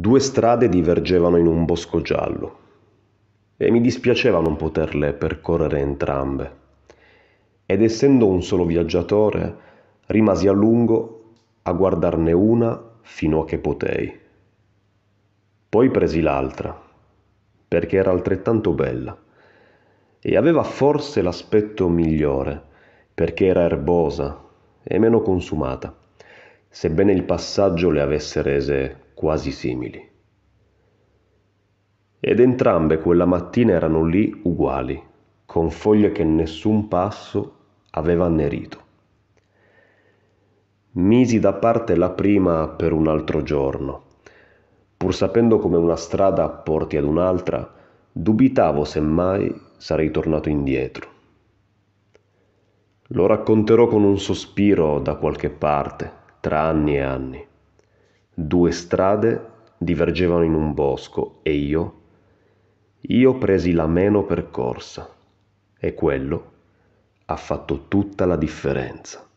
Due strade divergevano in un bosco giallo e mi dispiaceva non poterle percorrere entrambe. Ed essendo un solo viaggiatore, rimasi a lungo a guardarne una fino a che potei. Poi presi l'altra, perché era altrettanto bella e aveva forse l'aspetto migliore, perché era erbosa e meno consumata, sebbene il passaggio le avesse rese quasi simili. Ed entrambe quella mattina erano lì uguali, con foglie che nessun passo aveva annerito. Misi da parte la prima per un altro giorno. Pur sapendo come una strada porti ad un'altra, dubitavo se mai sarei tornato indietro. Lo racconterò con un sospiro da qualche parte, tra anni e anni due strade divergevano in un bosco e io, io presi la meno percorsa e quello ha fatto tutta la differenza.